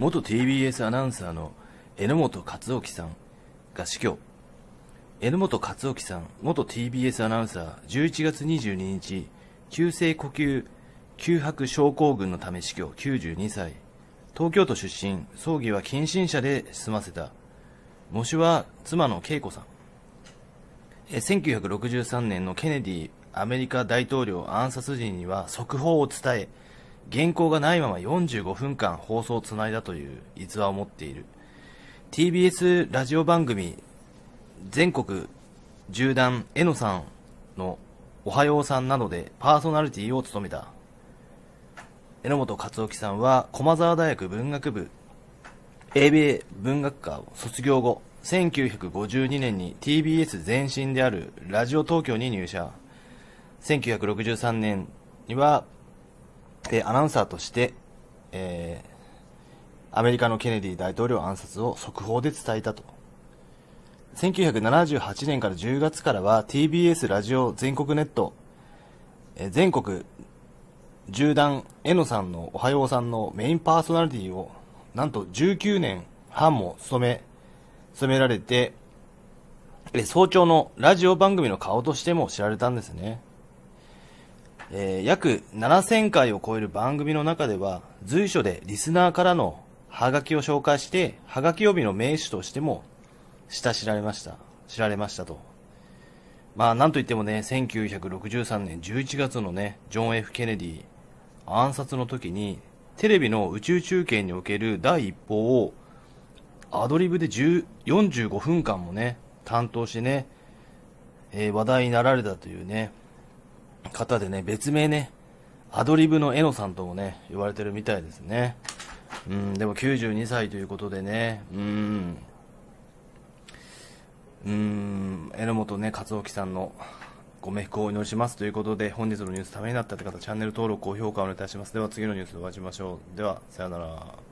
元 TBS アナウンサーの榎本克興さんが死去榎本克興さん元 TBS アナウンサー11月22日急性呼吸急迫症候群のため死去92歳東京都出身葬儀は近親者で済ませた喪主は妻の恵子さん1963年のケネディアメリカ大統領暗殺時には速報を伝え原稿がないまま45分間放送をつないだという逸話を持っている TBS ラジオ番組全国縦断えのさんの「おはようさん」などでパーソナリティを務めた榎本克興さんは駒沢大学文学部 ABA 文学科を卒業後1952年に TBS 前身であるラジオ東京に入社1963年にはで、アナウンサーとして、えー、アメリカのケネディ大統領暗殺を速報で伝えたと。1978年から10月からは TBS ラジオ全国ネット、えー、全国縦断えのさんのおはようさんのメインパーソナリティをなんと19年半も務め、務められて、早朝のラジオ番組の顔としても知られたんですね。えー、約7000回を超える番組の中では、随所でリスナーからのハガキを紹介して、ハガキ予備の名手としても、親しられました。知られましたと。まあ、なんといってもね、1963年11月のね、ジョン・ F・ ケネディ暗殺の時に、テレビの宇宙中継における第一報を、アドリブで45分間もね、担当してね、えー、話題になられたというね、方でね、別名ね、アドリブのエノさんともね、言われてるみたいですね。うん、でも92歳ということでね、うん、うん、榎本ね、勝興さんのご冥福をお祈りしますということで、本日のニュースためになったって方、チャンネル登録、高評価をお願いいたします。では次のニュースでお会いしましょう。では、さようなら。